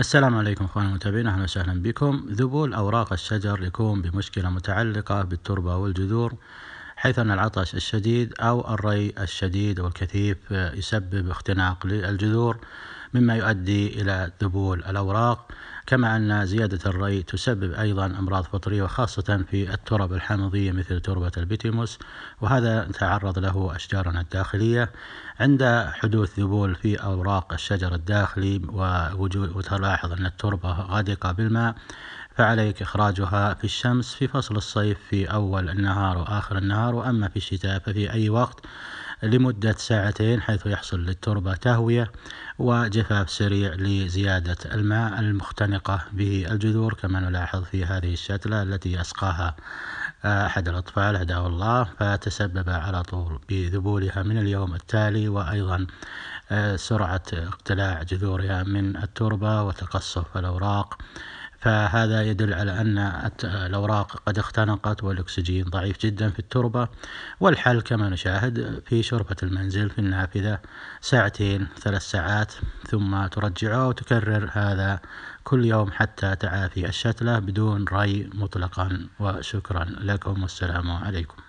السلام عليكم اخواني المتابعين اهلا وسهلا بكم ذبول اوراق الشجر يكون بمشكله متعلقه بالتربه والجذور حيث ان العطش الشديد او الري الشديد والكثيف يسبب اختناق للجذور مما يؤدي إلى ذبول الأوراق كما أن زيادة الري تسبب أيضا أمراض فطرية وخاصة في الترب الحامضية مثل تربة البيتيموس وهذا تعرض له أشجارنا الداخلية عند حدوث ذبول في أوراق الشجر الداخلي ووجود وتلاحظ أن التربة غادقة بالماء فعليك إخراجها في الشمس في فصل الصيف في أول النهار وآخر النهار وأما في الشتاء ففي أي وقت لمدة ساعتين حيث يحصل للتربة تهوية وجفاف سريع لزيادة الماء المختنقة به الجذور كما نلاحظ في هذه الشتلة التي أسقاها آه، أحد الأطفال هداه الله فتسبب على طول بذبولها من اليوم التالي وأيضا آه، سرعة اقتلاع جذورها من التربة وتقصف الأوراق فهذا يدل على أن الأوراق قد اختنقت والأكسجين ضعيف جدا في التربة والحل كما نشاهد في شربة المنزل في النافذة ساعتين ثلاث ساعات ثم ترجعه وتكرر هذا كل يوم حتى تعافي الشتلة بدون ري مطلقا وشكرا لكم والسلام عليكم